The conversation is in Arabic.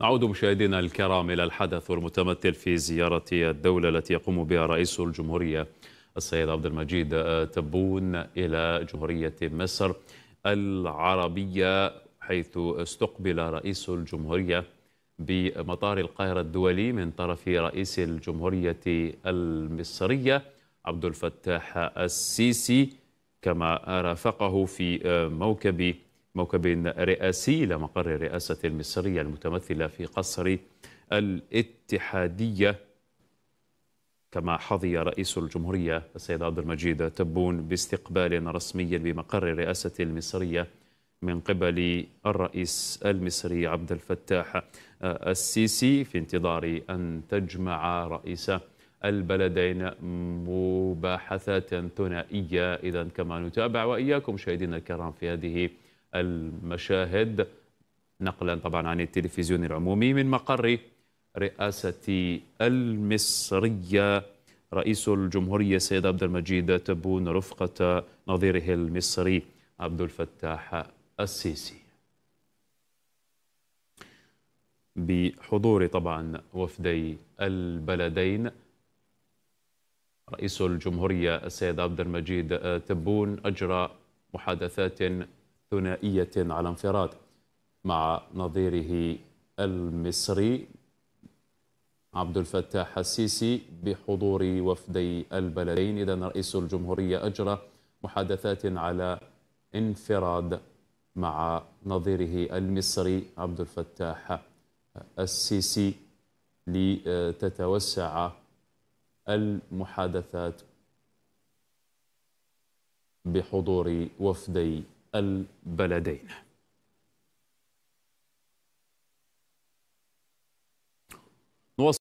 نعود مشاهدينا الكرام إلى الحدث والمتمثل في زيارة الدولة التي يقوم بها رئيس الجمهورية السيد عبد المجيد آه، تبون إلى جمهورية مصر العربية حيث استقبل رئيس الجمهورية بمطار القاهرة الدولي من طرف رئيس الجمهورية المصرية عبد الفتاح السيسي كما رافقه في آه، موكب موكب رئاسي لمقر الرئاسة المصرية المتمثلة في قصر الاتحادية كما حظي رئيس الجمهورية السيد عبد المجيد تبون باستقبال رسمي بمقر الرئاسة المصرية من قبل الرئيس المصري عبد الفتاح السيسي في انتظار أن تجمع رئيس البلدين مباحثات ثنائية إذا كما نتابع وإياكم مشاهدينا الكرام في هذه المشاهد نقلا طبعا عن التلفزيون العمومي من مقر رئاسة المصرية رئيس الجمهورية السيد عبد المجيد تبون رفقة نظيره المصري عبد الفتاح السيسي بحضور طبعا وفدي البلدين رئيس الجمهورية السيد عبد المجيد تبون أجرى محادثات ثنائية على انفراد مع نظيره المصري عبد الفتاح السيسي بحضور وفدي البلدين إذا رئيس الجمهورية أجرى محادثات على انفراد مع نظيره المصري عبد الفتاح السيسي لتتوسع المحادثات بحضور وفدي البلدين